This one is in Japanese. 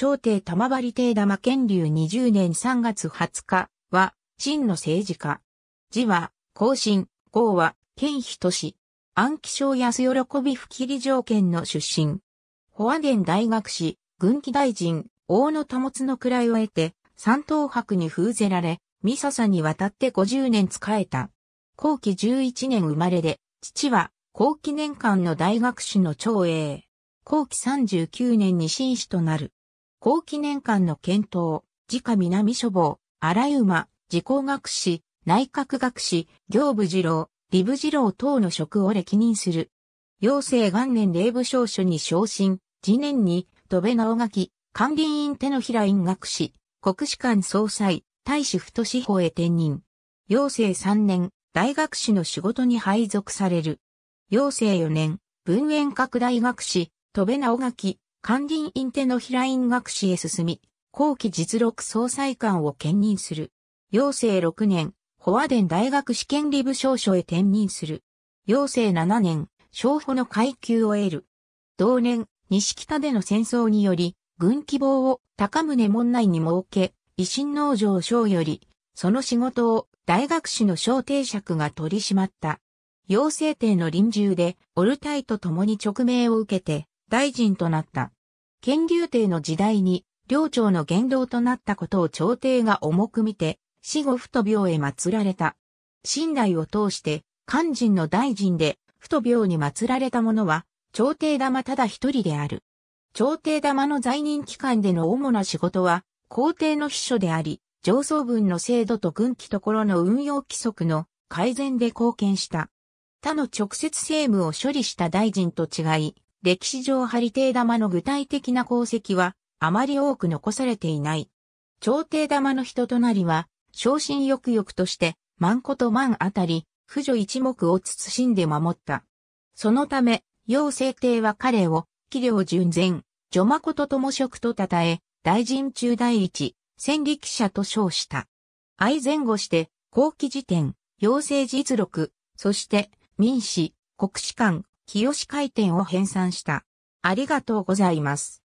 朝廷玉張帝玉剣流20年3月20日は、真の政治家。字は、後進、号は、剣都市。暗記症安喜び不切り条件の出身。保安殿大学士、軍機大臣、大野保の位を得て、三等白に封ぜられ、三笹に渡って50年仕えた。後期11年生まれで、父は、後期年間の大学士の長英。後期39年に紳士となる。高記念館の検討、自家南書房、荒馬、自公学士、内閣学士、行部次郎、理部次郎等の職を歴任する。陽政元年礼部少書に昇進、次年に、戸部直垣、管理院手の平院学士、国士官総裁、大使太志法へ転任。陽政3年、大学士の仕事に配属される。陽政4年、文苑閣大学士、戸部直垣、官林院手の平院学士へ進み、後期実録総裁官を兼任する。陽生6年、保和殿大学試験理部少書へ転任する。陽生7年、小保の階級を得る。同年、西北での戦争により、軍希望を高宗門内に設け、維新農場省より、その仕事を大学士の小定尺が取り締まった。陽生帝の臨終で、オルタイと共に勅命を受けて、大臣となった。乾隆帝の時代に、領長の言動となったことを朝廷が重く見て、死後太病へ祀られた。信頼を通して、肝心の大臣で、太病に祀られた者は、朝廷玉ただ一人である。朝廷玉の在任期間での主な仕事は、皇帝の秘書であり、上層文の制度と軍機ところの運用規則の改善で貢献した。他の直接政務を処理した大臣と違い、歴史上ハリテー玉の具体的な功績はあまり多く残されていない。朝廷玉の人となりは、昇進欲々として、万古と万あたり、婦女一目を慎んで守った。そのため、陽聖帝は彼を、器量純然、女誠とも職と称え、大臣中第一、戦力者と称した。愛前後して、後期辞典、養成実録、そして、民史、国史観、日吉回転を編纂した。ありがとうございます。